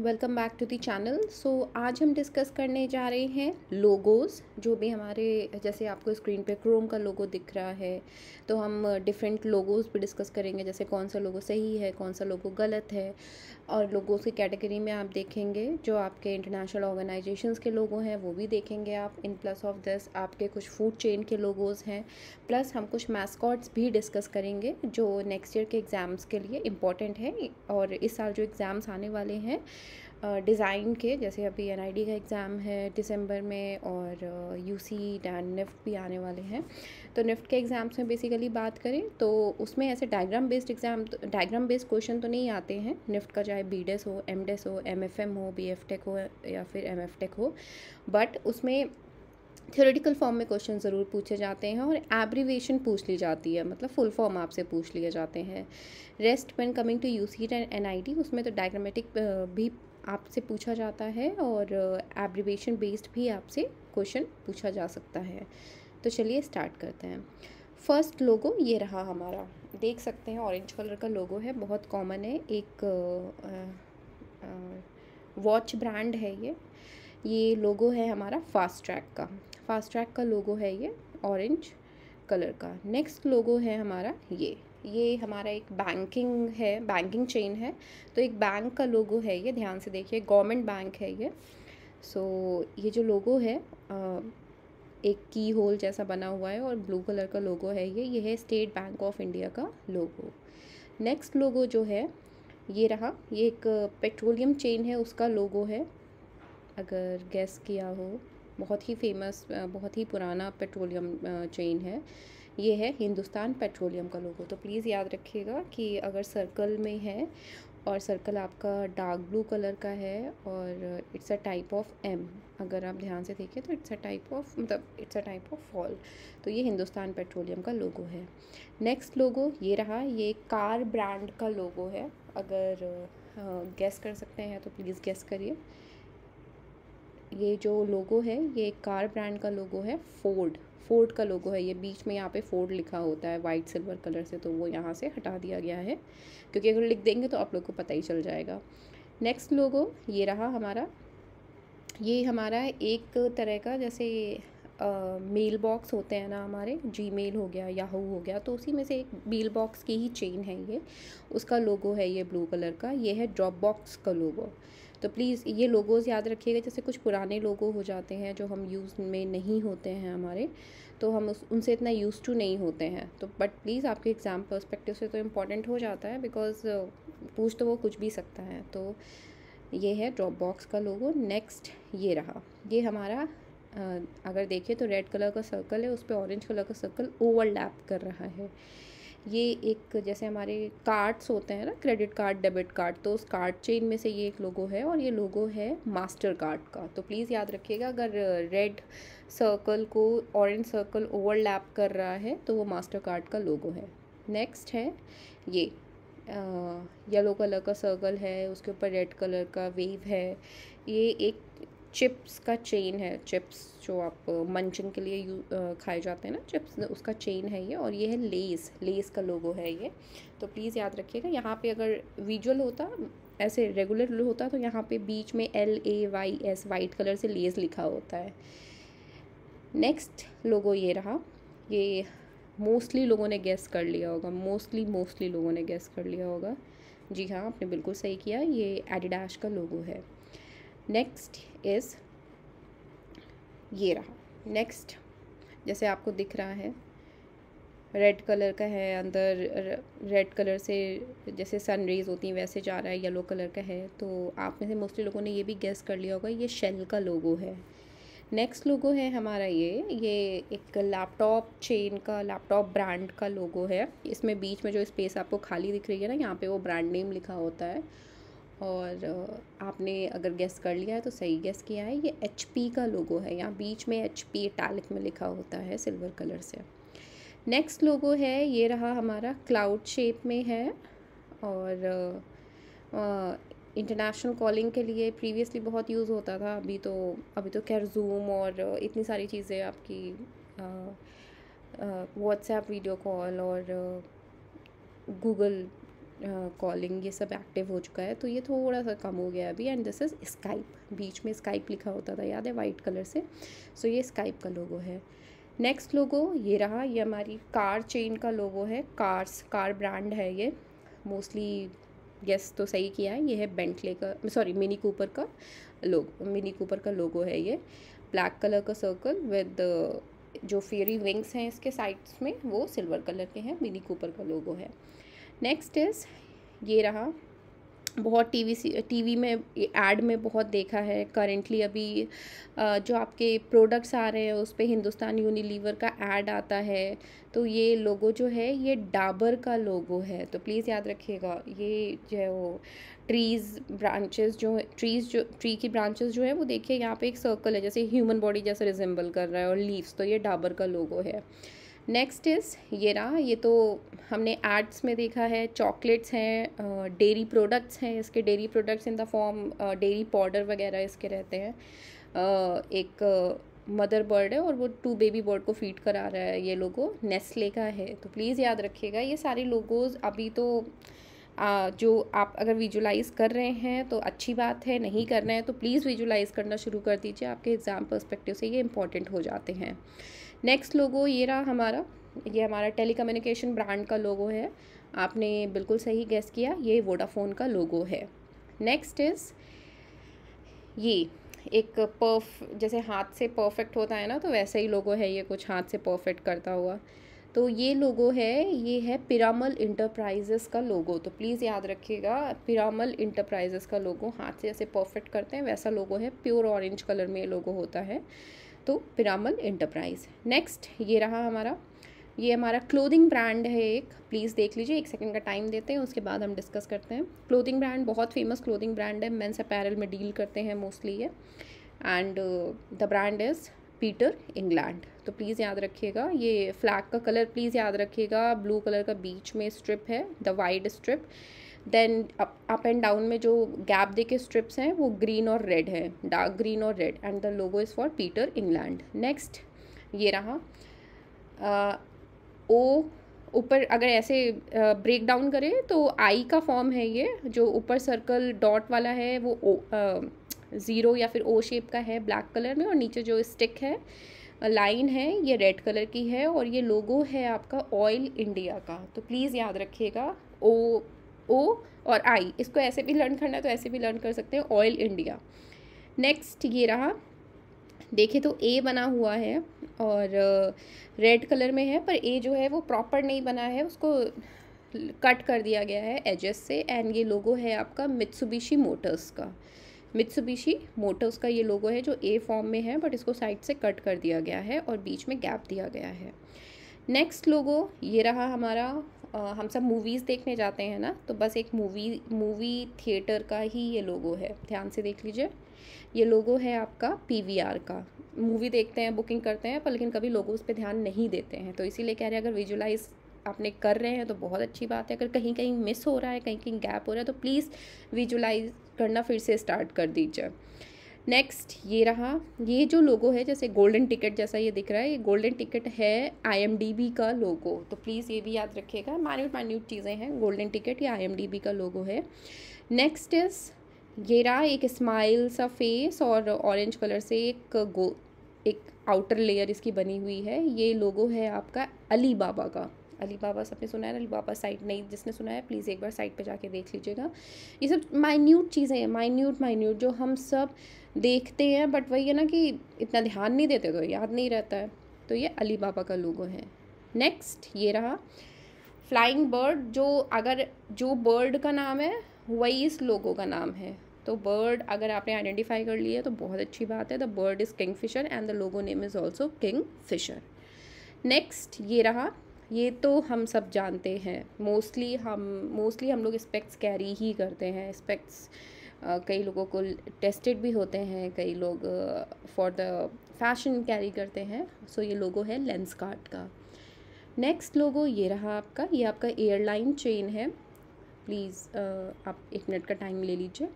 welcome back to the channel so आज हम discuss करने जा रहे हैं लोगोस जो भी हमारे जैसे आपको स्क्रीन पे क्रोम का लोगो दिख रहा है तो हम डिफरेंट लोगोस भी डिस्कस करेंगे जैसे कौन सा लोगो सही है कौन सा लोगो गलत है और लोगोस की कैटेगरी में आप देखेंगे जो आपके इंटरनेशनल ऑर्गेनाइजेशन के लोगो हैं वो भी देखेंगे आप इन प्लस ऑफ दस आपके कुछ फूड चेन के लोगोज़ हैं प्लस हम कुछ मैस्कॉट्स भी डिस्कस करेंगे जो नेक्स्ट ईयर के एग्ज़ाम्स के लिए इम्पॉर्टेंट हैं और इस साल जो एग्ज़ाम्स आने वाले हैं डिज़ाइन के जैसे अभी एन का एग्ज़ाम है दिसंबर में और यू सी एंड निफ्ट भी आने वाले हैं तो निफ्ट के एग्ज़ाम्स में बेसिकली बात करें तो उसमें ऐसे diagram based exam diagram based question तो नहीं आते हैं निफ्ट का चाहे बी e हो एम e हो एम हो बी e हो या फिर एम हो बट उसमें थियोरेटिकल फॉर्म में क्वेश्चन ज़रूर पूछे जाते हैं और एब्रीवेशन पूछ ली जाती है मतलब फुल फॉर्म आपसे पूछ लिए जाते हैं rest one coming to you C and N I उसमें तो डायग्रामेटिक भी आपसे पूछा जाता है और एब्रिवेशन बेस्ड भी आपसे क्वेश्चन पूछा जा सकता है तो चलिए स्टार्ट करते हैं फर्स्ट लोगो ये रहा हमारा देख सकते हैं ऑरेंज कलर का लोगो है बहुत कॉमन है एक वॉच ब्रांड है ये ये लोगो है हमारा फास्ट ट्रैक का फास्ट ट्रैक का लोगो है ये ऑरेंज कलर का नेक्स्ट लोगो है हमारा ये ये हमारा एक बैंकिंग है बैंकिंग चेन है तो एक बैंक का लोगो है ये ध्यान से देखिए गवर्नमेंट बैंक है ये सो so, ये जो लोगो है एक की होल जैसा बना हुआ है और ब्लू कलर का लोगो है ये ये है स्टेट बैंक ऑफ इंडिया का लोगो नेक्स्ट लोगो जो है ये रहा ये एक पेट्रोलियम चेन है उसका लोगो है अगर गैस किया हो बहुत ही फेमस बहुत ही पुराना पेट्रोलियम चेन है ये है हिंदुस्तान पेट्रोलियम का लोगो तो प्लीज़ याद रखिएगा कि अगर सर्कल में है और सर्कल आपका डार्क ब्लू कलर का है और it's a type of M अगर आप ध्यान से देखें तो इट्स अ टाइप ऑफ मतलब it's a type of fall तो ये हिंदुस्तान पेट्रोलियम का लोगो है नेक्स्ट लोगो ये रहा ये कार ब्रांड का लोगो है अगर गेस कर सकते हैं तो प्लीज़ गेस करिए ये जो लोगो है ये कार ब्रांड का लोगो है फोर्ड फोर्ड का लोगो है ये बीच में यहाँ पे फोर्ड लिखा होता है वाइट सिल्वर कलर से तो वो यहाँ से हटा दिया गया है क्योंकि अगर लिख देंगे तो आप लोग को पता ही चल जाएगा नेक्स्ट लोगो ये रहा हमारा ये हमारा एक तरह का जैसे मेल बॉक्स होते हैं ना हमारे जी मेल हो गया याहू हो गया तो उसी में से एक मेल बॉक्स की ही चेन है ये उसका लोगो है ये ब्लू कलर का ये है ड्रॉप बॉक्स का लोगो तो प्लीज़ ये लोगोज़ याद रखिएगा जैसे कुछ पुराने लोगो हो जाते हैं जो हम यूज़ में नहीं होते हैं हमारे तो हम उस उनसे इतना यूज़ टू नहीं होते हैं तो बट प्लीज़ आपके एग्ज़ाम पर्सपेक्टिव से तो इम्पॉर्टेंट हो जाता है बिकॉज uh, पूछ तो वो कुछ भी सकता है तो ये है ड्रॉप बॉक्स का लोगो नेक्स्ट ये रहा ये हमारा uh, अगर देखिए तो रेड कलर का सर्कल है उस पर ऑरेंज कलर का सर्कल ओवरलैप कर रहा है ये एक जैसे हमारे कार्ड्स होते हैं ना क्रेडिट कार्ड डेबिट कार्ड तो उस कार्ड चेन में से ये एक लोगो है और ये लोगो है मास्टर कार्ड का तो प्लीज़ याद रखिएगा अगर रेड सर्कल को ऑरेंज सर्कल ओवरलैप कर रहा है तो वो मास्टर कार्ड का लोगो है नेक्स्ट है ये येलो कलर का सर्कल है उसके ऊपर रेड कलर का वेव है ये एक चिप्स का चेन है चिप्स जो आप मंचिंग के लिए यू खाए जाते हैं ना चिप्स उसका चेन है ये और ये है लेस लेस का लोगो है ये तो प्लीज़ याद रखिएगा यहाँ पे अगर विजुअल होता ऐसे रेगुलर होता तो यहाँ पे बीच में L A Y S white colour से लेस लिखा होता है नेक्स्ट लोगो ये रहा ये मोस्टली लोगों ने गेस कर लिया होगा मोस्टली मोस्टली लोगों ने गेस कर लिया होगा जी हाँ आपने बिल्कुल सही किया ये एडिडाश का लोगो है नेक्स्ट इज़ ये रहा नेक्स्ट जैसे आपको दिख रहा है रेड कलर का है अंदर रेड कलर से जैसे सन रेज होती हैं वैसे जा रहा है येलो कलर का है तो आप में से मोस्टली लोगों ने ये भी गेस कर लिया होगा ये शेल का लोगो है नेक्स्ट लोगो है हमारा ये ये एक लैपटॉप चेन का लैपटॉप ब्रांड का लोगो है इसमें बीच में जो स्पेस आपको खाली दिख रही है ना यहाँ पे वो ब्रांड नेम लिखा होता है और आपने अगर गेस कर लिया है तो सही गेस किया है ये एच का लोगो है यहाँ बीच में एच पी टैलिक में लिखा होता है सिल्वर कलर से नेक्स्ट लोगो है ये रहा हमारा क्लाउड शेप में है और इंटरनेशनल कॉलिंग के लिए प्रीवियसली बहुत यूज़ होता था अभी तो अभी तो खैर जूम और इतनी सारी चीज़ें आपकी व्हाट्सएप वीडियो कॉल और गूगल कॉलिंग ये सब एक्टिव हो चुका है तो ये थोड़ा सा कम हो गया अभी एंड दिस इज़ स्काइप बीच में स्काइप लिखा होता था याद है वाइट कलर से सो so, ये स्काइप का लोगो है नेक्स्ट लोगो ये रहा ये हमारी कार चेन का लोगो है कार्स कार ब्रांड है ये मोस्टली गेस तो सही किया है ये है बेंटले का सॉरी मिनी कूपर का लोगो मिनी कूपर का लोगो है ये ब्लैक कलर का सर्कल विद जो फेरी विंग्स हैं इसके साइड्स में वो सिल्वर कलर के हैं मिनी कूपर का लोगो है नेक्स्ट इज़ ये रहा बहुत टीवी टीवी में एड में बहुत देखा है करेंटली अभी जो आपके प्रोडक्ट्स आ रहे हैं उस पर हिंदुस्तान यूनिलीवर का एड आता है तो ये लोगो जो है ये डाबर का लोगो है तो प्लीज़ याद रखिएगा ये जो है वो ट्रीज़ ब्रांचेस जो ट्रीज़ जो ट्री की ब्रांचेस जो है वो देखिए यहाँ पे एक सर्कल है जैसे ह्यूमन बॉडी जैसे रिजेंबल कर रहा है और लीव्स तो ये डाबर का लोगो है नेक्स्ट इज़ ये रहा ये तो हमने एड्स में देखा है चॉकलेट्स हैं डेरी प्रोडक्ट्स हैं इसके dairy products in the form dairy powder वगैरह इसके रहते हैं एक मदर बर्ड है और वो टू बेबी बर्ड को फीड करा रहा है ये लोगो नेस्ले का है तो प्लीज़ याद रखिएगा ये सारे लोगोज अभी तो आ, जो आप अगर विजुलाइज़ कर रहे हैं तो अच्छी बात है नहीं करना है तो प्लीज़ विजुलाइज़ करना शुरू कर दीजिए आपके एग्ज़ाम पर्सपेक्टिव से ये इंपॉर्टेंट हो जाते हैं नेक्स्ट लोगो ये रहा हमारा ये हमारा टेली ब्रांड का लोगो है आपने बिल्कुल सही गैस किया ये वोडाफोन का लोगो है नेक्स्ट इज़ ये एक पर्फ जैसे हाथ से परफेक्ट होता है ना तो वैसे ही लोगो है ये कुछ हाथ से परफेक्ट करता हुआ तो ये लोगो है ये है पिरामल इंटरप्राइजेस का लोगो तो प्लीज़ याद रखिएगा पिरामल इंटरप्राइजेस का लोगो हाथ से ऐसे परफेक्ट करते हैं वैसा लोगो है प्योर ऑरेंज कलर में ये लोगो होता है तो पिरामल इंटरप्राइज नेक्स्ट ये रहा हमारा ये हमारा क्लोथिंग ब्रांड है एक प्लीज़ देख लीजिए एक सेकंड का टाइम देते हैं उसके बाद हम डिस्कस करते हैं क्लोथिंग ब्रांड बहुत फेमस क्लोथिंग ब्रांड है मेंस अपैरल में डील करते हैं मोस्टली ये and the brand is Peter England तो प्लीज़ याद रखिएगा ये फ्लैग का कलर प्लीज़ याद रखिएगा ब्लू कलर का बीच में स्ट्रिप है the wide strip then up and down में जो गैप दे के स्ट्रिप्स हैं वो ग्रीन और रेड है डार्क ग्रीन और red and the logo is for Peter England next ये रहा ओ ऊपर अगर ऐसे ब्रेक डाउन करें तो आई का फॉर्म है ये जो ऊपर सर्कल डॉट वाला है वो ओ ज़ीरो या फिर ओ शेप का है ब्लैक कलर में और नीचे जो स्टिक है लाइन है ये रेड कलर की है और ये लोगो है आपका ऑयल इंडिया का तो प्लीज़ याद रखिएगा ओ ओ और आई इसको ऐसे भी लर्न करना है तो ऐसे भी लर्न कर सकते हैं ऑयल इंडिया नेक्स्ट ये रहा देखे तो ए बना हुआ है और रेड uh, कलर में है पर ए जो है वो प्रॉपर नहीं बना है उसको कट कर दिया गया है एजेस से एंड ये लोगो है आपका मित्सुबिशी मोटर्स का मित्सुबिशी मोटर्स का ये लोगो है जो ए फॉर्म में है बट इसको साइड से कट कर दिया गया है और बीच में गैप दिया गया है नेक्स्ट लोगो ये रहा हमारा हम सब मूवीज़ देखने जाते हैं ना तो बस एक मूवी मूवी थिएटर का ही ये लोगो है ध्यान से देख लीजिए ये लोगो है आपका पी का मूवी देखते हैं बुकिंग करते हैं पर लेकिन कभी लोगो उस पर ध्यान नहीं देते हैं तो इसीलिए कह रहे हैं अगर विजुलाइज आपने कर रहे हैं तो बहुत अच्छी बात है अगर कहीं कहीं मिस हो रहा है कहीं कहीं गैप हो रहा है तो प्लीज़ विजुलाइज करना फिर से स्टार्ट कर दीजिए नेक्स्ट ये रहा ये जो लोगो है जैसे गोल्डन टिकट जैसा ये दिख रहा है ये गोल्डन टिकट है आई का लोगो तो प्लीज़ ये भी याद रखिएगा मान्यूट मान्यूट चीज़ें हैं गोल्डन टिकट या आई का लोगो है नेक्स्ट इज़ ये रहा एक स्माइल सा फेस और ऑरेंज कलर से एक गो एक आउटर लेयर इसकी बनी हुई है ये लोगो है आपका अली बाबा का अली बाबा सबने सुना है अली बाबा साइट नहीं जिसने सुना है प्लीज़ एक बार साइट पे जाके देख लीजिएगा ये सब माइन्यूट चीज़ें हैं माइन्यूट माइन्यूट जो हम सब देखते हैं बट वही है ना कि इतना ध्यान नहीं देते तो याद नहीं रहता है तो ये अली बाबा का लोगो है नेक्स्ट ये रहा फ्लाइंग बर्ड जो अगर जो बर्ड का नाम है वही इस लोगों का नाम है तो बर्ड अगर आपने आइडेंटिफाई कर लिया तो बहुत अच्छी बात है the bird is Kingfisher and the logo name is also Kingfisher next ये रहा ये तो हम सब जानते हैं मोस्टली हम मोस्टली हम लोग स्पेक्ट्स कैरी ही करते हैं स्पेक्ट्स कई लोगों को टेस्टेड भी होते हैं कई लोग फॉर द फैशन कैरी करते हैं सो so, ये लोगो है लेंस कार्ड का नेक्स्ट लोगो ये रहा आपका ये आपका एयरलाइन चेन है प्लीज़ आप एक मिनट का टाइम ले लीजिए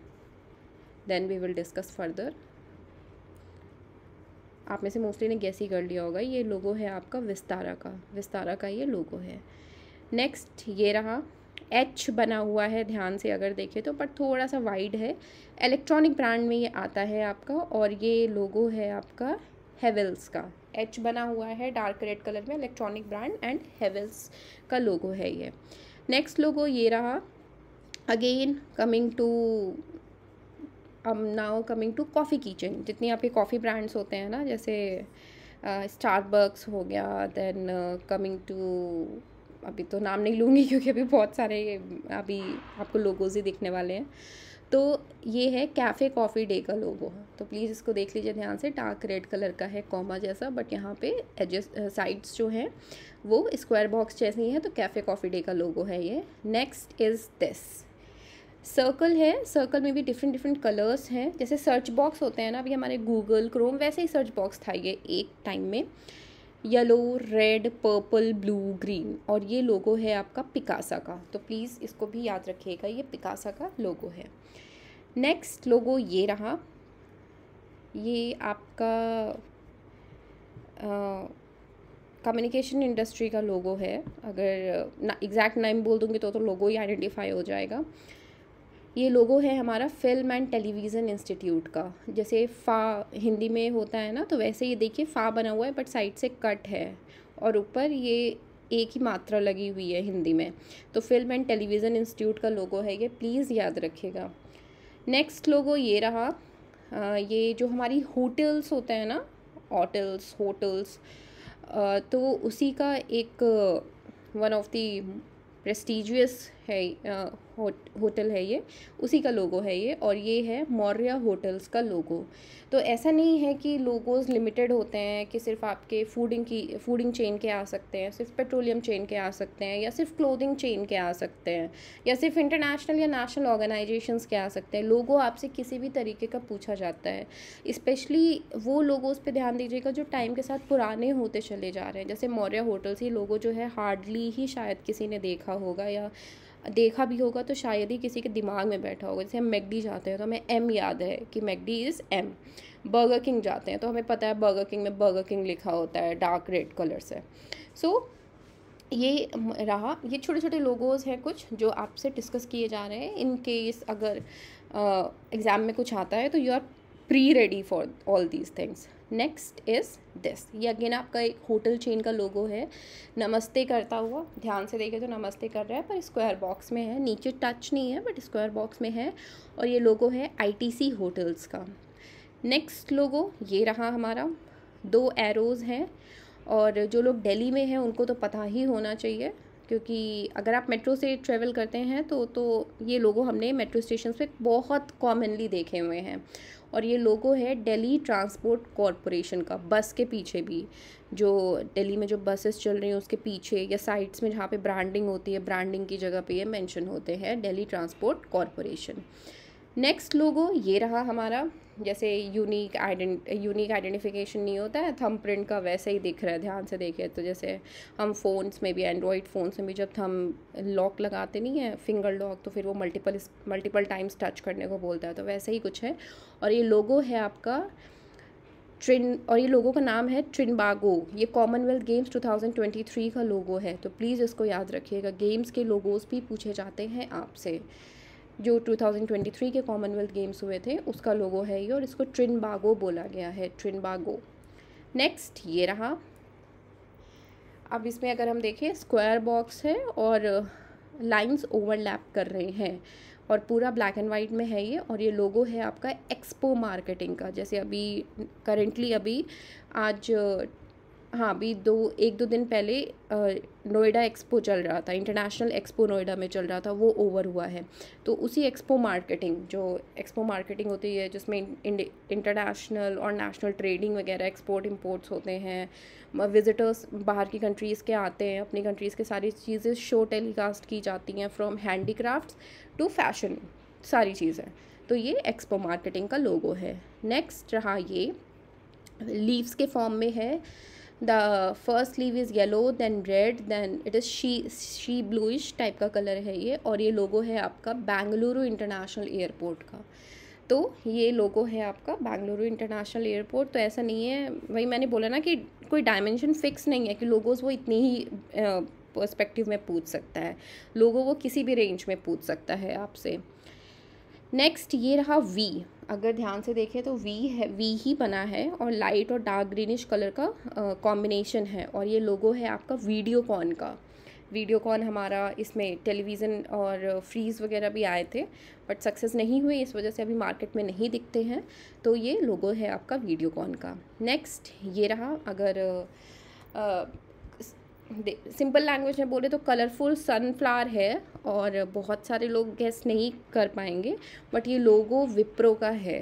then we will discuss further आप में से मोस्टली ने गैस ही कर लिया होगा ये लोगो है आपका विस्तारा का विस्तारा का ये लोगो है नेक्स्ट ये रहा एच बना हुआ है ध्यान से अगर देखें तो पर थोड़ा सा वाइड है इलेक्ट्रॉनिक ब्रांड में ये आता है आपका और ये लोगो है आपका हेवल्स का एच बना हुआ है डार्क रेड कलर में इलेक्ट्रॉनिक ब्रांड एंड हेवल्स का लोगो है ये नेक्स्ट लोगो ये रहा अगेन कमिंग टू अब now coming to coffee kitchen जितनी आपके कॉफ़ी ब्रांड्स होते हैं ना जैसे स्टारबक्स uh, हो गया देन कमिंग टू अभी तो नाम नहीं लूँगी क्योंकि अभी बहुत सारे अभी आपको लोगोज ही दिखने वाले हैं तो ये है कैफ़े कॉफ़ी डे का लोगो तो प्लीज़ इसको देख लीजिए ध्यान से डार्क रेड कलर का है कॉमा जैसा बट यहाँ पे एडजस्ट साइड्स uh, जो हैं वो स्क्वायर बॉक्स जैसे ही हैं तो कैफ़े कॉफ़ी डे का लोगो है ये नेक्स्ट इज़ दिस सर्कल है सर्कल में भी डिफरेंट डिफरेंट कलर्स हैं जैसे सर्च बॉक्स होते हैं ना अभी हमारे गूगल क्रोम वैसे ही सर्च बॉक्स था ये एक टाइम में yellow red purple blue green और ये लोगो है आपका पिकासा का तो प्लीज़ इसको भी याद रखिएगा ये पिकासा का लोगो है नेक्स्ट लोगो ये रहा ये आपका कम्युनिकेशन इंडस्ट्री का लोगो है अगर एग्जैक्ट नाइम बोल दूँगी तो तो लोगो ही आइडेंटिफाई हो जाएगा ये लोगो है हमारा फिल्म एंड टेलीविज़न इंस्टीट्यूट का जैसे फ़ा हिंदी में होता है ना तो वैसे ये देखिए फ़ा बना हुआ है बट साइड से कट है और ऊपर ये एक ही मात्रा लगी हुई है हिंदी में तो फिल्म एंड टेलीविज़न इंस्टीट्यूट का लोगो है ये प्लीज़ याद रखिएगा नेक्स्ट लोगो ये रहा आ, ये जो हमारी होटल्स होते हैं ना होटल्स होटल्स तो उसी का एक वन ऑफ दी प्रेस्टिजियस है हो, होटल है ये उसी का लोगो है ये और ये है मौर्य होटल्स का लोगो तो ऐसा नहीं है कि लोगोज़ लिमिटेड होते हैं कि सिर्फ आपके फूडिंग की फूडिंग चेन के आ सकते हैं सिर्फ पेट्रोलियम चेन के आ सकते हैं या सिर्फ क्लोथिंग चेन के आ सकते हैं या सिर्फ इंटरनेशनल या नेशनल ऑर्गेनाइजेशन के आ सकते हैं लोगो आपसे किसी भी तरीके का पूछा जाता है इस्पेशली वो लोगों पर ध्यान दीजिएगा जो टाइम के साथ पुराने होते चले जा रहे हैं जैसे मौर्य होटल्स ये लोगो जो है हार्डली ही शायद किसी ने देखा होगा या देखा भी होगा तो शायद ही किसी के दिमाग में बैठा होगा जैसे हम मैगडी जाते हैं तो हमें एम याद है कि McD's is M Burger King जाते हैं तो हमें पता है बर्गर किंग में बर्गर किंग लिखा होता है डार्क रेड कलर से सो so, ये रहा ये छोटे छोटे लोगोज़ हैं कुछ जो आपसे डिस्कस किए जा रहे हैं इन केस अगर एग्ज़ाम में कुछ आता है तो you are pre ready for all these things next is this ये अगेन आपका एक होटल चेन का लोगो है नमस्ते करता हुआ ध्यान से देखें तो नमस्ते कर रहा है पर स्क्वायर बॉक्स में है नीचे टच नहीं है बट स्क्वायर बॉक्स में है और ये लोगो है आईटीसी होटल्स का नेक्स्ट लोगो ये रहा हमारा दो एरोज़ हैं और जो लोग दिल्ली में हैं उनको तो पता ही होना चाहिए क्योंकि अगर आप मेट्रो से ट्रेवल करते हैं तो तो ये लोगो हमने मेट्रो स्टेशन पे बहुत कॉमनली देखे हुए हैं और ये लोगो है दिल्ली ट्रांसपोर्ट कॉरपोरेशन का बस के पीछे भी जो दिल्ली में जो बसेस चल रही हैं उसके पीछे या साइट्स में जहाँ पे ब्रांडिंग होती है ब्रांडिंग की जगह पे ये मेंशन होते हैं Delhi Transport Corporation next logo ये रहा हमारा जैसे यूनिक आइडेंट यूनिक आइडेंटिफिकेशन नहीं होता है थम प्रिंट का वैसे ही दिख रहा है ध्यान से देखे तो जैसे हम फ़ोन्स में भी एंड्रॉयड फ़ोन्स में भी जब थम लॉक लगाते नहीं है फिंगर लॉक तो फिर वो मल्टीपल मल्टीपल टाइम्स टच करने को बोलता है तो वैसे ही कुछ है और ये लोगो है आपका ट्रिन और ये लोगों का नाम है ट्रिनबागो ये कॉमनवेल्थ गेम्स 2023 का लोगो है तो प्लीज़ इसको याद रखिएगा गेम्स के लोगोज़ भी पूछे जाते हैं आपसे जो 2023 के कॉमनवेल्थ गेम्स हुए थे उसका लोगो है ये और इसको ट्रिनबागो बोला गया है ट्रिनबागो नेक्स्ट ये रहा अब इसमें अगर हम देखें स्क्वायर बॉक्स है और लाइंस uh, ओवरलैप कर रहे हैं और पूरा ब्लैक एंड वाइट में है ये और ये लोगो है आपका एक्सपो मार्केटिंग का जैसे अभी करेंटली अभी आज uh, हाँ अभी दो एक दो दिन पहले नोएडा एक्सपो चल रहा था इंटरनेशनल एक्सपो नोएडा में चल रहा था वो ओवर हुआ है तो उसी एक्सपो मार्केटिंग जो एक्सपो मार्केटिंग होती है जिसमें इंटरनेशनल और नेशनल ट्रेडिंग वगैरह एक्सपोर्ट इम्पोर्ट्स होते हैं विजिटर्स बाहर की कंट्रीज़ के आते हैं अपनी कंट्रीज़ के सारी चीज़ें शो टेलीकास्ट की जाती हैं फ्रॉम हैंडीक्राफ्ट टू फैशन सारी चीज़ें तो ये एक्सपो मार्केटिंग का लोगो है नेक्स्ट रहा ये लीव्स के फॉर्म में है the first leaf is yellow than red than it is she she bluish type का कलर है ये और ये लोगो है आपका बेंगलुरु इंटरनेशनल एयरपोर्ट का तो ये लोगो है आपका बेंगलुरु इंटरनेशनल एयरपोर्ट तो ऐसा नहीं है वही मैंने बोला ना कि कोई डायमेंशन फिक्स नहीं है कि लोगोज़ वो इतनी ही पर्सपेक्टिव में पूछ सकता है लोगों वो किसी भी रेंज में पूछ सकता है आपसे नेक्स्ट ये रहा वी अगर ध्यान से देखें तो वी है वी ही बना है और लाइट और डार्क ग्रीनिश कलर का कॉम्बिनेशन है और ये लोगो है आपका वीडियोकॉन का वीडियोकॉन हमारा इसमें टेलीविज़न और फ्रीज़ वगैरह भी आए थे बट सक्सेस नहीं हुए इस वजह से अभी मार्केट में नहीं दिखते हैं तो ये लोगो है आपका वीडियोकॉन का नेक्स्ट ये रहा अगर सिंपल लैंग्वेज में बोले तो कलरफुल सनफ्लावर है और बहुत सारे लोग गैस नहीं कर पाएंगे बट ये लोगो विप्रो का है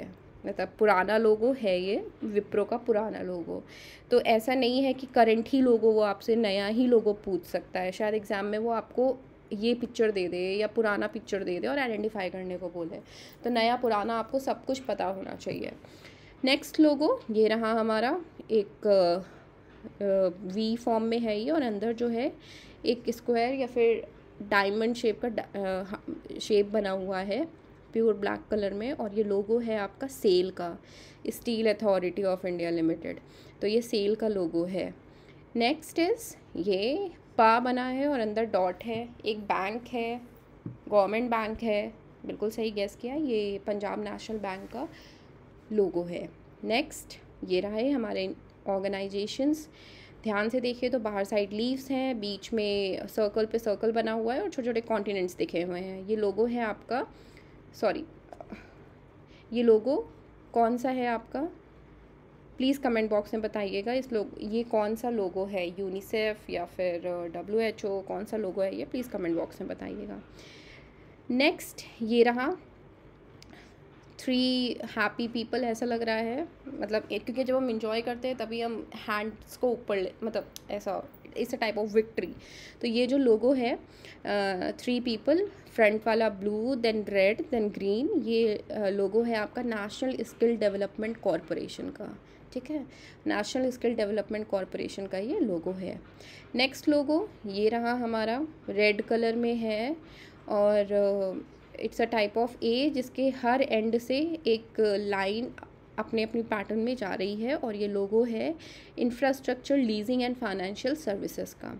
मतलब पुराना लोगो है ये विप्रो का पुराना लोगो तो ऐसा नहीं है कि करंट ही लोगो वो आपसे नया ही लोगो पूछ सकता है शायद एग्ज़ाम में वो आपको ये पिक्चर दे दे या पुराना पिक्चर दे दे और आइडेंटिफाई करने को बोले तो नया पुराना आपको सब कुछ पता होना चाहिए नेक्स्ट लोगो ये रहा हमारा एक वी फॉर्म में है ये और अंदर जो है एक स्क्वायर या फिर डायमंड शेप का शेप बना हुआ है प्योर ब्लैक कलर में और ये लोगो है आपका सेल का Steel Authority of India Limited तो ये सेल का लोगो है नेक्स्ट इज़ ये पा बना है और अंदर डॉट है एक बैंक है गवर्नमेंट बैंक है बिल्कुल सही गैस किया ये पंजाब नेशनल बैंक का लोगो है नेक्स्ट ये रहा है हमारे ऑर्गेनाइजेशंस ध्यान से देखिए तो बाहर साइड लीव्स हैं बीच में सर्कल पे सर्कल बना हुआ है और छोटे छोटे कॉन्टिनेंट्स दिखे हुए हैं ये लोगो है आपका सॉरी ये लोगो कौन सा है आपका प्लीज़ कमेंट बॉक्स में बताइएगा इस लोग ये कौन सा लोगो है यूनिसेफ या फिर डब्ल्यू एच ओ कौन सा लोगो है ये प्लीज़ कमेंट बॉक्स में बताइएगा नेक्स्ट ये रहा थ्री हैप्पी पीपल ऐसा लग रहा है मतलब क्योंकि जब हम इंजॉय करते हैं तभी हम हैंड्स को ऊपर मतलब ऐसा it's a type of victory तो ये जो लोगो है थ्री पीपल फ्रंट वाला blue then red then green ये लोगो है आपका नेशनल स्किल डेवलपमेंट कॉरपोरेशन का ठीक है नेशनल स्किल डेवलपमेंट कॉरपोरेशन का ये लोगो है नेक्स्ट लोगो ये रहा हमारा रेड कलर में है और it's a type of a जिसके हर एंड से एक लाइन अपने अपने पैटर्न में जा रही है और ये लोगो है Infrastructure Leasing and Financial Services का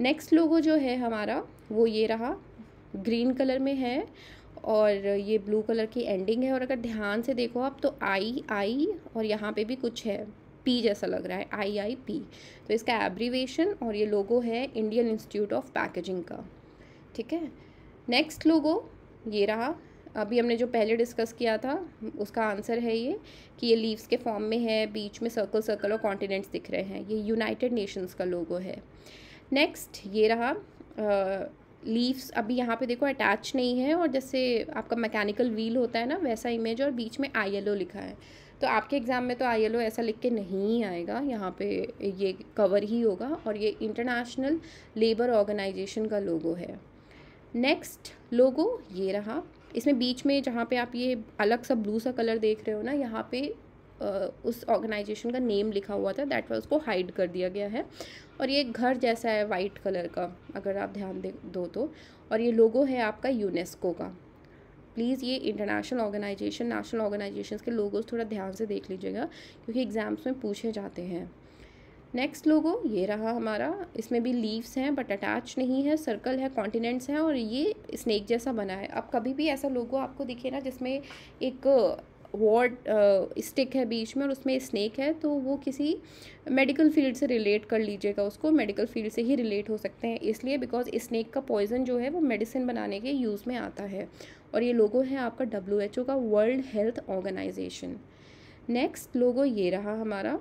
नेक्स्ट लोगो जो है हमारा वो ये रहा ग्रीन कलर में है और ये ब्लू कलर की एंडिंग है और अगर ध्यान से देखो आप तो आई आई और यहाँ पे भी कुछ है पी जैसा लग रहा है आई आई पी तो इसका एब्रीवेशन और ये लोगो है इंडियन इंस्टीट्यूट ऑफ पैकेजिंग का ठीक है नेक्स्ट लोगो ये रहा अभी हमने जो पहले डिस्कस किया था उसका आंसर है ये कि ये लीव्स के फॉर्म में है बीच में सर्कल सर्कल और कॉन्टिनेंट्स दिख रहे हैं ये यूनाइटेड नेशंस का लोगो है नेक्स्ट ये रहा लीव्स अभी यहाँ पे देखो अटैच नहीं है और जैसे आपका मैकेनिकल व्हील होता है ना वैसा इमेज और बीच में आई लिखा है तो आपके एग्ज़ाम में तो आई ऐसा लिख के नहीं आएगा यहाँ पे ये कवर ही होगा और ये इंटरनेशनल लेबर ऑर्गेनाइजेशन का लोगो है नेक्स्ट लोगो ये रहा इसमें बीच में जहाँ पे आप ये अलग सा ब्लू सा कलर देख रहे हो ना यहाँ पे उस ऑर्गेनाइजेशन का नेम लिखा हुआ था दैट वाज उसको हाइड कर दिया गया है और ये घर जैसा है वाइट कलर का अगर आप ध्यान दे दो तो और ये लोगो है आपका यूनेस्को का प्लीज़ ये इंटरनेशनल ऑर्गेनाइजेशन नेशनल ऑर्गेनाइजेशन के लोगों थोड़ा ध्यान से देख लीजिएगा क्योंकि एग्ज़ाम्स में पूछे जाते हैं नेक्स्ट लोगो ये रहा हमारा इसमें भी लीव्स हैं बट अटैच नहीं है सर्कल है कॉन्टिनेंट्स हैं और ये स्नेक जैसा बना है अब कभी भी ऐसा लोगो आपको दिखे ना जिसमें एक वार्ड uh, स्टिक uh, है बीच में और उसमें स्नेक है तो वो किसी मेडिकल फील्ड से रिलेट कर लीजिएगा उसको मेडिकल फील्ड से ही रिलेट हो सकते हैं इसलिए बिकॉज स्नेक का पॉइजन जो है वो मेडिसिन बनाने के यूज़ में आता है और ये लोगो है आपका डब्ल्यू का World Health Organization next logo ये रहा हमारा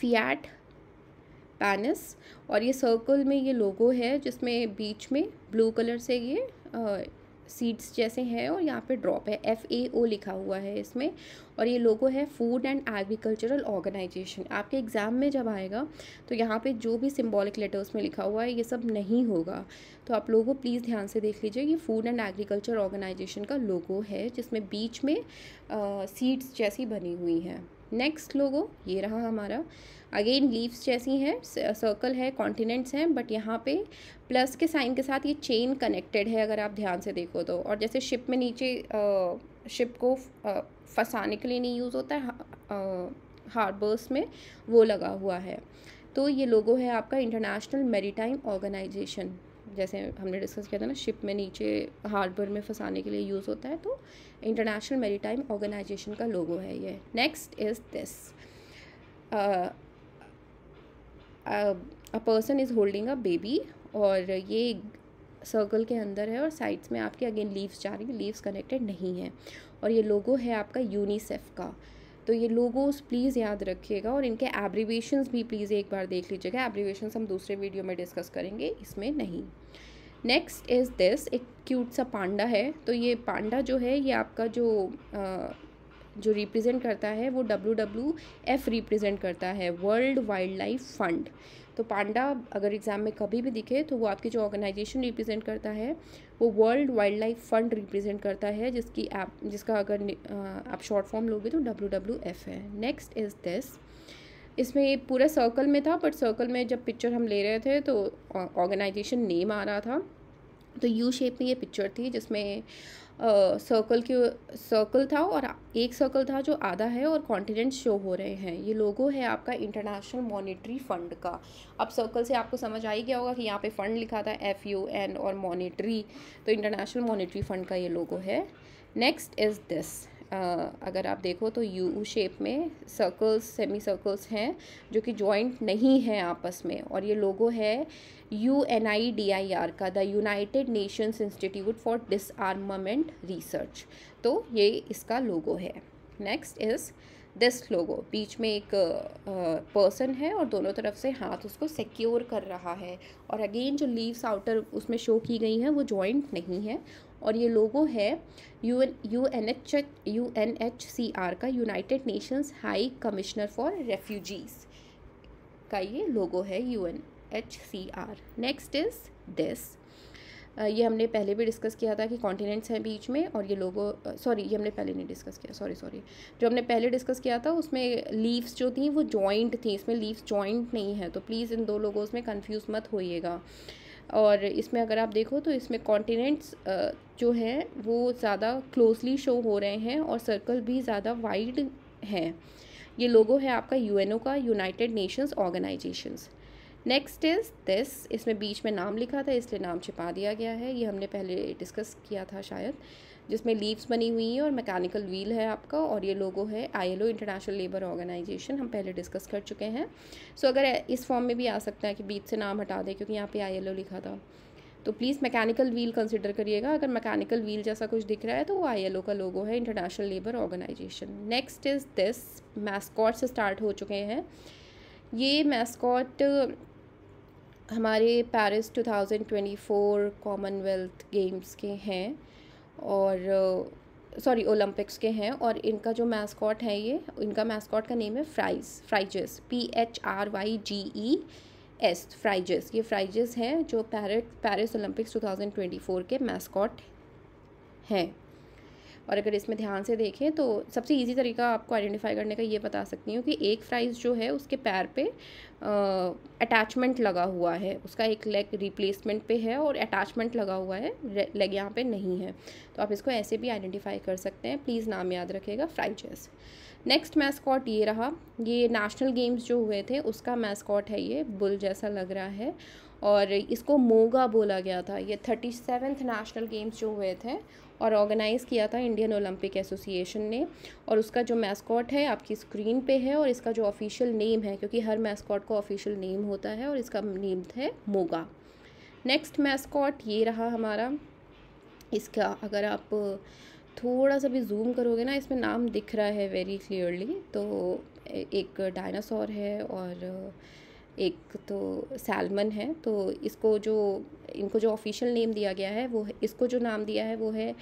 फियाट पैनस और ये सर्कल में ये लोगो है जिसमें बीच में ब्लू कलर से ये सीड्स जैसे हैं और यहाँ पे ड्रॉप है एफ ए ओ लिखा हुआ है इसमें और ये लोगो है फूड एंड एग्रीकल्चरल ऑर्गेनाइजेशन आपके एग्ज़ाम में जब आएगा तो यहाँ पे जो भी सिंबॉलिक लेटर्स में लिखा हुआ है ये सब नहीं होगा तो आप लोगों प्लीज़ ध्यान से देख लीजिए ये फूड एंड एग्रीकल्चर ऑर्गेनाइजेशन का लोगो है जिसमें बीच में सीड्स जैसी बनी हुई हैं नेक्स्ट लोगो ये रहा हमारा अगेन लीव्स जैसी हैं सर्कल है कॉन्टिनेंट्स हैं बट यहाँ पे प्लस के साइन के साथ ये चेन कनेक्टेड है अगर आप ध्यान से देखो तो और जैसे शिप में नीचे शिप को फंसाने के लिए नहीं यूज़ होता है हार्बर्स में वो लगा हुआ है तो ये लोगो है आपका इंटरनेशनल मेरीटाइम ऑर्गेनाइजेशन जैसे हमने डिस्कस किया था ना शिप में नीचे हार्बर में फंसाने के लिए यूज़ होता है तो इंटरनेशनल मेरी टाइम ऑर्गेनाइजेशन का लोगो है ये next is this a person is holding a baby और ये सर्कल के अंदर है और साइड्स में आपके अगेन लीव्स जा रही लीव्स कनेक्टेड नहीं है और ये लोगो है आपका यूनिसेफ का तो ये लोगोस प्लीज़ याद रखिएगा और इनके एब्रीवेशंस भी प्लीज़ एक बार देख लीजिएगा एब्रीवेशंस हम दूसरे वीडियो में डिस्कस करेंगे इसमें नहीं नेक्स्ट इज़ दिस एक क्यूट सा पांडा है तो ये पांडा जो है ये आपका जो आ, जो रिप्रेजेंट करता है वो डब्ल्यू डब्ल्यू एफ रिप्रेजेंट करता है वर्ल्ड वाइल्ड लाइफ फंड तो पांडा अगर एग्ज़ाम में कभी भी दिखे तो वो आपकी जो ऑर्गेनाइजेशन रिप्रेजेंट करता है वो World Wildlife Fund represent करता है जिसकी आप जिसका अगर आप शॉर्ट फॉर्म लोगे तो डब्ल्यू डब्ल्यू एफ है नेक्स्ट इज़ दिस इसमें पूरा सर्कल में था बट सर्कल में जब पिक्चर हम ले रहे थे तो ऑर्गेनाइजेशन नेम आ रहा था तो यू शेप में ये पिक्चर थी जिसमें सर्कल के सर्कल था और एक सर्कल था जो आधा है और कॉन्टिनेंट शो हो रहे हैं ये लोगो है आपका इंटरनेशनल मॉनेटरी फंड का अब सर्कल से आपको समझ आ ही गया होगा कि यहाँ पे फ़ंड लिखा था एफ यू एन और मॉनेटरी तो इंटरनेशनल मॉनेटरी फ़ंड का ये लोगो है नेक्स्ट इज़ दिस अगर आप देखो तो यू शेप में सर्कल्स सेमी सर्कल्स हैं जो कि जॉइंट नहीं हैं आपस में और ये लोगो है U N I D I R का the United Nations Institute for Disarmament Research तो ये इसका लोगो है नेक्स्ट इज़ दिस लोगो बीच में एक पर्सन है और दोनों तरफ से हाथ उसको सिक्योर कर रहा है और अगेन जो लीव्स आउटर उसमें शो की गई हैं वो जॉइंट नहीं है और ये लोगो है U N U N H U N H C R का United Nations High Commissioner for Refugees का ये लोगो है U N H C R next is this ये हमने पहले भी डिस्कस किया था कि कॉन्टिनेंट्स हैं बीच में और ये लोगो सॉरी ये हमने पहले नहीं डिस्कस किया सॉरी सॉरी जो हमने पहले डिस्कस किया था उसमें लीव्स जो थी वो जॉइंट थी इसमें लीव्स जॉइंट नहीं है तो प्लीज़ इन दो लोगों में कन्फ्यूज़ मत होइएगा और इसमें अगर आप देखो तो इसमें कॉन्टिनेंट्स जो हैं वो ज़्यादा क्लोजली शो हो रहे हैं और सर्कल भी ज़्यादा वाइड हैं ये लोगो है आपका यूएनओ का United Nations Organizations next is this इसमें बीच में नाम लिखा था इसलिए नाम छिपा दिया गया है ये हमने पहले डिस्कस किया था शायद जिसमें लीव्स बनी हुई हैं और मैकेनिकल व्हील है आपका और ये लोगो है आईएलओ इंटरनेशनल लेबर ऑर्गेनाइजेशन हम पहले डिस्कस कर चुके हैं सो so, अगर इस फॉर्म में भी आ सकता है कि बीच से नाम हटा दें क्योंकि यहाँ पे आईएलओ लिखा था तो प्लीज़ मैकेनिकल व्हील कंसिडर करिएगा अगर मैकेनिकल व्हील जैसा कुछ दिख रहा है तो वो ओ का लोगो है International Labour Organization next is this mascot से स्टार्ट हो चुके हैं ये मैस्कॉट हमारे पेरिस 2024 कॉमनवेल्थ गेम्स के हैं और सॉरी uh, ओलंपिक्स के हैं और इनका जो मैस्कॉट है ये इनका मैस्कॉट का नेम है Phryges Phryges P H R Y G E S Phryges ये फ्राइजेस हैं जो पैरट पेरिस ओलंपिक्स 2024 के मैस्कॉट हैं और अगर इसमें ध्यान से देखें तो सबसे ईजी तरीका आपको आइडेंटिफाई करने का ये बता सकती हूँ कि एक फ्राइज़ जो है उसके पैर पे अटैचमेंट लगा हुआ है उसका एक लेग रिप्लेसमेंट पे है और अटैचमेंट लगा हुआ है लेग यहाँ पे नहीं है तो आप इसको ऐसे भी आइडेंटिफाई कर सकते हैं प्लीज़ नाम याद रखेगा फ्राइजेस नेक्स्ट मैस्कॉट ये रहा ये नेशनल गेम्स जो हुए थे उसका मैस्कॉट है ये बुल जैसा लग रहा है और इसको मोगा बोला गया था ये थर्टी सेवन्थ नेशनल गेम्स जो हुए थे और ऑर्गेनाइज़ किया था इंडियन ओलंपिक एसोसिएशन ने और उसका जो मैस्कॉट है आपकी स्क्रीन पे है और इसका जो ऑफिशियल नेम है क्योंकि हर मैस्कॉट का ऑफिशियल नेम होता है और इसका नेम है मोगा नेक्स्ट मैस्कॉट ये रहा हमारा इसका अगर आप थोड़ा सा भी जूम करोगे ना इसमें नाम दिख रहा है वेरी क्लियरली तो एक डायनासोर है और एक तो सैलमन है तो इसको जो इनको जो ऑफिशियल नेम दिया गया है वो है इसको जो नाम दिया है वो है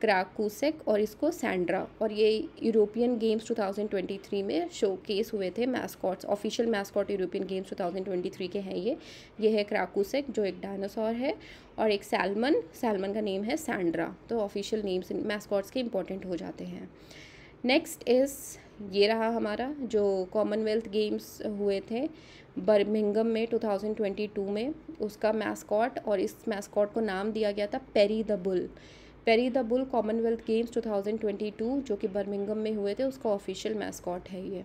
क्राकूसेक और इसको सैंड्रा और ये यूरोपियन गेम्स 2023 में शो केस हुए थे mascots official mascot European Games 2023 के हैं ये ये है क्राकूसेक जो एक डायनासोर है और एक सैलमन सैलमन का नेम है सैंड्रा तो ऑफिशियल नेम्स मैस्कॉट्स के इंपॉर्टेंट हो जाते हैं नेक्स्ट इज़ ये रहा हमारा जो कॉमनवेल्थ गेम्स हुए थे बर्मिंगम में 2022 में उसका मैस्कॉट और इस मैस्कॉट को नाम दिया गया था Perry the bull Perry the bull Commonwealth Games 2022 जो कि बर्मिंगम में हुए थे उसका ऑफिशियल मैस्कॉट है ये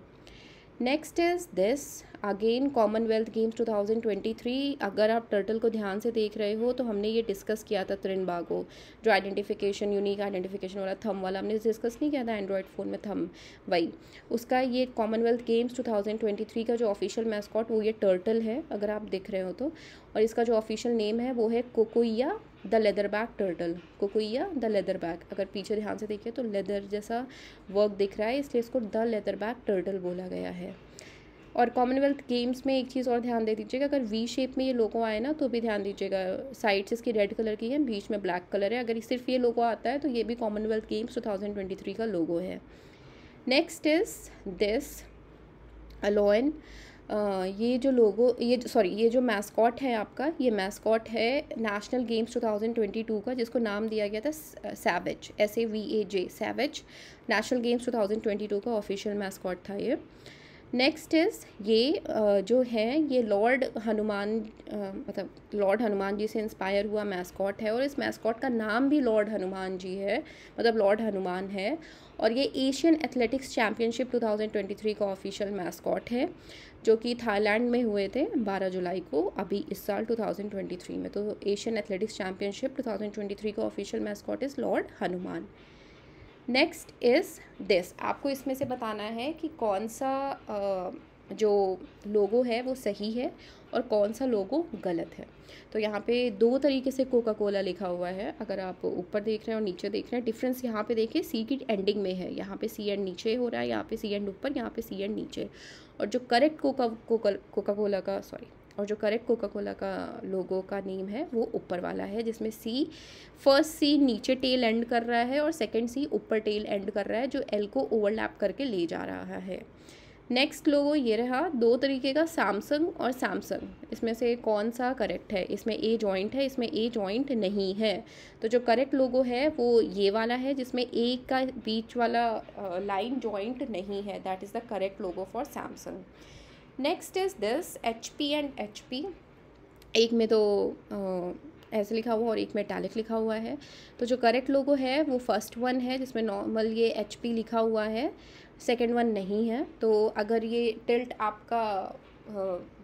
next is this again Commonwealth Games 2023 अगर आप टर्टल को ध्यान से देख रहे हो तो हमने ये डिस्कस किया था त्रिनबागो जो आइडेंटिफिकेशन यूनिक आइडेंटिफिकेशन वाला थम वाला हमने डिस्कस नहीं किया था एंड्रॉयड फ़ोन में थम वही उसका ये कॉमनवेल्थ गेम्स 2023 का जो ऑफिशियल मैस्कॉट वो ये टर्टल है अगर आप देख रहे हो तो और इसका जो ऑफिशियल नेम है वो है Kokoya the leatherback turtle Kokoya the leatherback अगर पीछे ध्यान से देखिए तो लेदर जैसा वर्क दिख रहा है इसलिए इसको द लेदर बैग टर्टल बोला गया है और कॉमनवेल्थ गेम्स में एक चीज़ और ध्यान दे दीजिएगा अगर वी शेप में ये लोगों आए ना तो भी ध्यान दीजिएगा साइड्स इसकी रेड कलर की है बीच में ब्लैक कलर है अगर सिर्फ ये लोगों आता है तो ये भी कॉमनवेल्थ गेम्स 2023 का लोगो है नेक्स्ट इज़ दिस अलोन ये जो लोगो ये सॉरी ये जो मैस्कॉट है आपका ये मैस्कॉट है नेशनल गेम्स 2022 का जिसको नाम दिया गया था Savaj S A V A J Savaj National Games 2022 का ऑफिशियल मैस्कॉट था ये नेक्स्ट इज़ ये जो है ये लॉर्ड हनुमान मतलब लॉर्ड हनुमान जी से इंस्पायर हुआ मैस्कॉट है और इस मैस्कॉट का नाम भी लॉर्ड हनुमान जी है मतलब लॉर्ड हनुमान है और ये एशियन एथलेटिक्स चैम्पियनशिप 2023 का ऑफिशियल मैस्कॉट है जो कि थाईलैंड में हुए थे 12 जुलाई को अभी इस साल 2023 में तो एशियन एथलेटिक्स चैम्पियनशिप 2023 का official mascot is Lord Hanuman next is this आपको इसमें से बताना है कि कौन सा uh, जो लोगो है वो सही है और कौन सा लोगो गलत है तो यहाँ पे दो तरीके से कोका कोला लिखा हुआ है अगर आप ऊपर देख रहे हैं और नीचे देख रहे हैं डिफरेंस यहाँ पे देखिए सी की एंडिंग में है यहाँ पे सी एंड नीचे हो रहा है यहाँ पे सी एंड ऊपर यहाँ पे सी एंड नीचे और जो करेक्ट कोका कोका कोला का सॉरी और जो करेक्ट कोका कोला का लोगो का नेम है वो ऊपर वाला है जिसमें सी फर्स्ट सी नीचे टेल एंड कर रहा है और सेकंड सी ऊपर टेल एंड कर रहा है जो एल को ओवरलैप करके ले जा रहा है नेक्स्ट लोगो ये रहा दो तरीके का सैमसंग और सैमसंग इसमें से कौन सा करेक्ट है इसमें ए जॉइंट है इसमें ए जॉइंट नहीं है तो जो करेक्ट लोगो है वो ये वाला है जिसमें ए का बीच वाला लाइन जॉइंट नहीं है that is the correct logo for Samsung next is this H P and H P एक में तो ऐसे लिखा हुआ और एक में टैलिक लिखा हुआ है तो जो करेक्ट लोगो है वो फर्स्ट वन है जिसमें नॉर्मल ये एच पी लिखा हुआ है सेकेंड वन नहीं है तो अगर ये टिल्ट आपका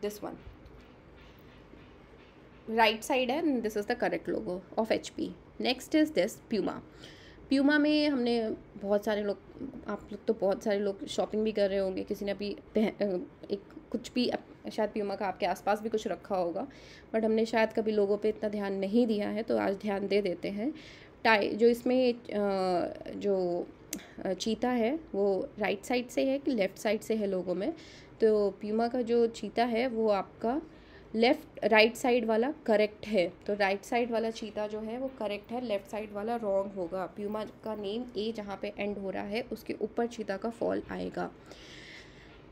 दिस वन राइट साइड है this is the correct logo of H P next is this Puma Puma में हमने बहुत सारे लोग आप लोग तो बहुत सारे लोग शॉपिंग भी कर रहे होंगे किसी ने अभी एक कुछ भी शायद प्यूमा का आपके आसपास भी कुछ रखा होगा बट हमने शायद कभी लोगों पे इतना ध्यान नहीं दिया है तो आज ध्यान दे देते हैं टाई जो इसमें जो चीता है वो राइट साइड से है कि लेफ़्ट साइड से है लोगों में तो प्यूमा का जो चीता है वो आपका लेफ़्ट राइट साइड वाला करेक्ट है तो राइट साइड वाला चीता जो है वो करेक्ट है लेफ़्ट साइड वाला रॉन्ग होगा प्यूमा का नेम ए जहाँ पे एंड हो रहा है उसके ऊपर चीता का फॉल आएगा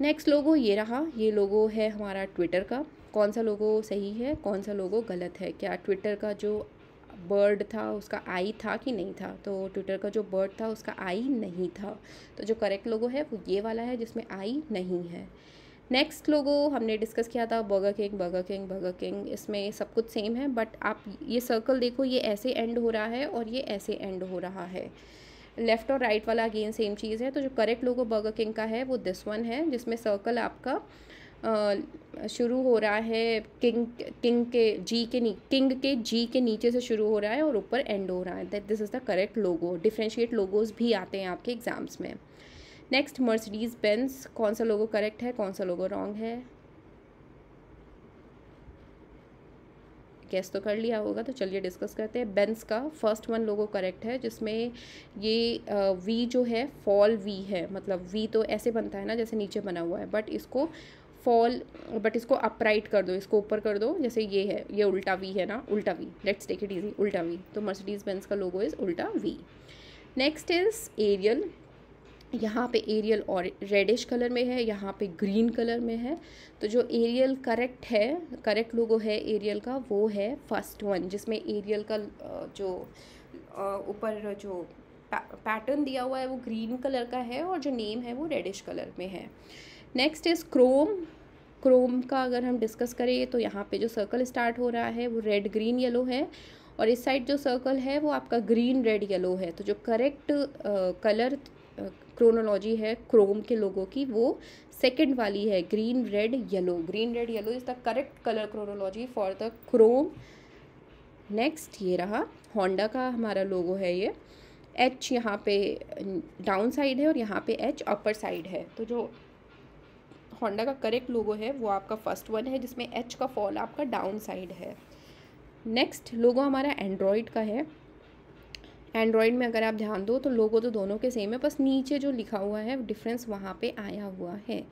नेक्स्ट लोगो ये रहा ये लोगो है हमारा ट्विटर का कौन सा लोगो सही है कौन सा लोगो गलत है क्या ट्विटर का जो बर्ड था उसका आई था कि नहीं था तो ट्विटर का जो बर्ड था उसका आई नहीं था तो जो करेक्ट लोगो है वो ये वाला है जिसमें आई नहीं है नेक्स्ट लोगो हमने डिस्कस किया था Burger King Burger King Burger King इसमें सब कुछ सेम है बट आप ये सर्कल देखो ये ऐसे एंड हो रहा है और ये ऐसे एंड हो रहा है लेफ़्ट और राइट वाला अगेन सेम चीज़ है तो जो करेक्ट लोगो बर्गर किंग का है वो दिस वन है जिसमें सर्कल आपका शुरू हो रहा है किंग किंग के जी के नी किंग के जी के नीचे से शुरू हो रहा है और ऊपर एंड हो रहा है that this is the correct logo differentiate logos भी आते हैं आपके एग्ज़ाम्स में नेक्स्ट मर्सिडीज़ बेंस कौन सा लोगो करेक्ट है कौन सा लोगो रॉन्ग है गैस तो कर लिया होगा तो चलिए डिस्कस करते हैं बेंस का फर्स्ट वन लोगो करेक्ट है जिसमें ये वी जो है फॉल वी है मतलब वी तो ऐसे बनता है ना जैसे नीचे बना हुआ है बट इसको फॉल बट इसको अपराइट कर दो इसको ऊपर कर दो जैसे ये है ये उल्टा वी है ना उल्टा V let's take it easy उल्टा वी तो मर्सिडीज़ बेंस का लोगो इज़ उल्टा वी नेक्स्ट इज़ एरियल यहाँ पे एरियल और रेडिश कलर में है यहाँ पे ग्रीन कलर में है तो जो एरियल करेक्ट है करेक्ट लोगो है एरियल का वो है फर्स्ट वन जिसमें एरियल का जो ऊपर जो पैटर्न दिया हुआ है वो ग्रीन कलर का है और जो नेम है वो रेडिश कलर में है नेक्स्ट इज़ क्रोम क्रोम का अगर हम डिस्कस करें तो यहाँ पे जो सर्कल स्टार्ट हो रहा है वो रेड ग्रीन येलो है और इस साइड जो सर्कल है वो आपका ग्रीन रेड येलो है तो जो करेक्ट कलर क्रोनोलॉजी है क्रोम के लोगों की वो सेकंड वाली है green red yellow green red yellow is the correct colour chronology for the Chrome next ये रहा होंडा का हमारा लोगो है ये एच यहाँ पे डाउन साइड है और यहाँ पे एच अपर साइड है तो जो होंडा का करेक्ट लोगो है वो आपका फर्स्ट वन है जिसमें एच का फॉल आपका डाउन साइड है नेक्स्ट लोगो हमारा एंड्रॉयड का है एंड्रॉयड में अगर आप ध्यान दो तो लोगो तो दोनों के सेम है बस नीचे जो लिखा हुआ है डिफरेंस वहाँ पे आया हुआ है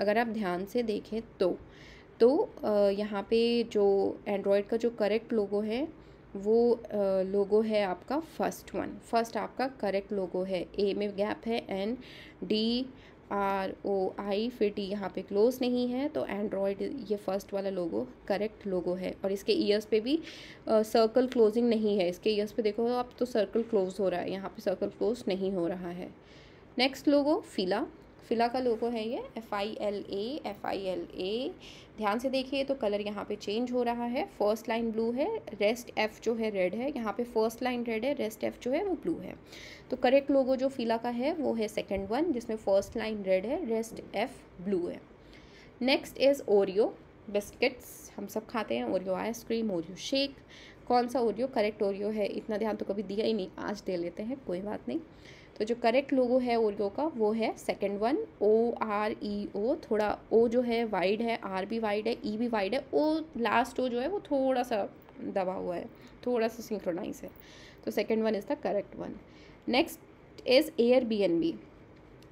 अगर आप ध्यान से देखें तो तो यहाँ पे जो एंड्रॉयड का जो करेक्ट लोगो है वो लोगो है आपका फर्स्ट वन फर्स्ट आपका करेक्ट लोगो है ए में गैप है and D R O I फिर टी यहाँ पर क्लोज नहीं है तो एंड्रॉयड ये फर्स्ट वाला लोगो करेक्ट लोगो है और इसके ईयर्स पे भी सर्कल सर्कल क्लोजिंग नहीं है इसके ईयर्स पे देखो अब तो सर्कल क्लोज हो रहा है यहाँ पे सर्कल क्लोज नहीं हो रहा है नेक्स्ट लोगो फीला फिला का लोगो है ये F I L A F I L A ध्यान से देखिए तो कलर यहाँ पे चेंज हो रहा है फर्स्ट लाइन ब्लू है रेस्ट एफ जो है रेड है यहाँ पे फर्स्ट लाइन रेड है रेस्ट एफ जो है वो ब्लू है तो करेक्ट लोगो जो फिला का है वो है सेकेंड वन जिसमें फर्स्ट लाइन रेड है रेस्ट एफ ब्लू है नेक्स्ट इज़ ओरियो बिस्किट्स हम सब खाते हैं ओरियो आइसक्रीम ओरियो शेक कौन सा ओरियो करेक्ट ओरियो है इतना ध्यान तो कभी दिया ही नहीं आज दे लेते हैं कोई बात नहीं तो जो करेक्ट लोगो है ओरियो का वो है second one O R E O थोड़ा ओ जो है वाइड है आर भी वाइड है ई e भी वाइड है ओ लास्ट ओ जो है वो थोड़ा सा दबा हुआ है थोड़ा सा सिंक्रोनाइज है तो second one is the correct one next is Airbnb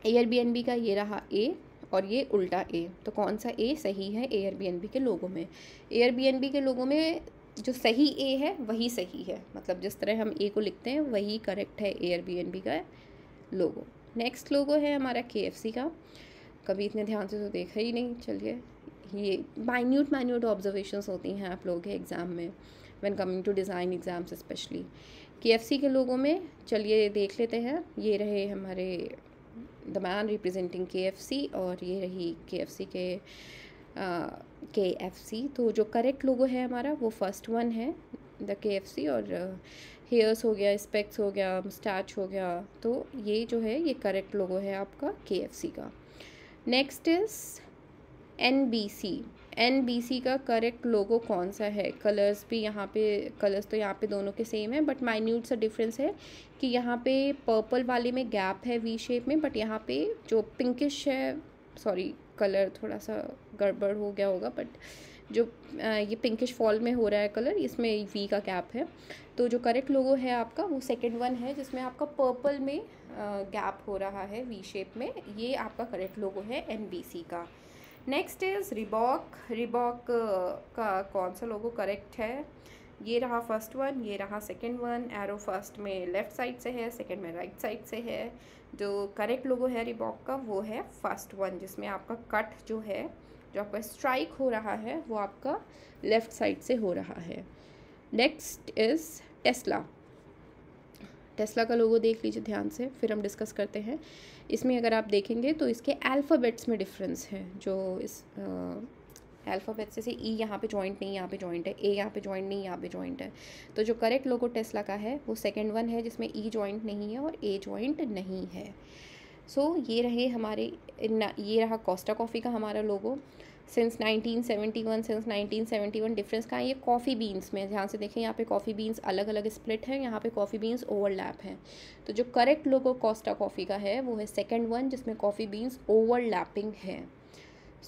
Airbnb का ये रहा ए और ये उल्टा ए तो कौन सा ए सही है एयर बी एन बी के लोगों में एयर बी एन बी के लोगों में जो सही ए है वही सही है मतलब जिस तरह हम ए को लिखते हैं वही करेक्ट है एयर बी एन बी का लोगो नेक्स्ट लोगो है हमारा के का कभी इतने ध्यान से तो देखा ही नहीं चलिए ये माइन्यूट माइन्यूट ऑब्जर्वेशंस होती हैं आप लोगों के एग्ज़ाम में one coming to design exams specially के के लोगों में चलिए देख लेते हैं ये रहे हमारे द मैन रिप्रेजेंटिंग के और ये रही के के के एफ सी तो जो करेक्ट लोगो है हमारा वो फर्स्ट वन है द के एफ सी और हेयर्स हो गया स्पेक्स हो गया स्टैच हो गया तो ये जो है ये करेक्ट लोगो है आपका के एफ सी का next is N B C N B C का करेक्ट लोगो कौन सा है कलर्स भी यहाँ पे कलर्स तो यहाँ पे दोनों के सेम है बट माइन्यूट सा डिफरेंस है कि यहाँ पे पर्पल वाले में गैप है वी शेप में बट यहाँ पे जो पिंकिश है सॉरी कलर थोड़ा सा गड़बड़ हो गया होगा बट जो ये पिंकिश फॉल में हो रहा है कलर इसमें वी का गैप है तो जो करेक्ट लोगो है आपका वो सेकेंड वन है जिसमें आपका पर्पल में गैप हो रहा है वी शेप में ये आपका करेक्ट लोगो है एन का नेक्स्ट इज़ रिबॉक रिबॉक का कौन सा लोगो करेक्ट है ये रहा फर्स्ट वन ये रहा सेकेंड वन एरो फर्स्ट में लेफ़्ट साइड से है सेकेंड में राइट right साइड से है जो करेक्ट लोगो है रिबॉक का वो है फर्स्ट वन जिसमें आपका कट जो है जो आपका स्ट्राइक हो रहा है वो आपका लेफ़्ट साइड से हो रहा है नेक्स्ट इज़ टेस्ला टेस्ला का लोगो देख लीजिए ध्यान से फिर हम डिस्कस करते हैं इसमें अगर आप देखेंगे तो इसके अल्फ़ाबेट्स में डिफरेंस है जो इस अल्फ़ाबेट्स से ई e यहाँ पे जॉइंट नहीं यहाँ पे जॉइंट है ए यहाँ पे जॉइंट नहीं यहाँ पे जॉइंट है तो जो करेक्ट लोगो टेस्ला का है वो सेकेंड वन है जिसमें ई e जॉइंट नहीं है और ए जॉइंट नहीं है सो so, ये रहे हमारे ये रहा कोस्टा कॉफ़ी का हमारा लोगो सिंस 1971 सिंस 1971 डिफरेंस का है ये कॉफ़ी बीन्स में ध्यान से देखें यहाँ पे कॉफ़ी बीन्स अलग अलग स्प्लिट हैं यहाँ पे कॉफ़ी बीन्स ओवरलैप हैं तो जो करेक्ट लोगो कोस्टा कॉफ़ी का है वो है सेकेंड वन जिसमें कॉफ़ी बीन्स ओवरलैपिंग है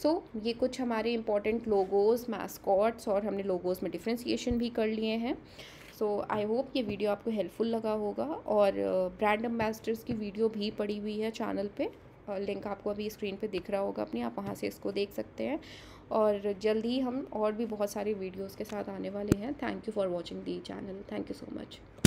सो so, ये कुछ हमारे इंपॉर्टेंट लोगोज़ मैस्कॉट्स और हमने लोगोज़ में डिफ्रेंसीशन भी कर लिए हैं सो आई होप ये वीडियो आपको हेल्पफुल लगा होगा और ब्रांड uh, एम्बेसडर्स की वीडियो भी पड़ी हुई है चैनल पे लिंक uh, आपको अभी स्क्रीन पे दिख रहा होगा अपने आप वहाँ से इसको देख सकते हैं और जल्द ही हम और भी बहुत सारे वीडियोज़ के साथ आने वाले हैं thank you for watching the channel thank you so much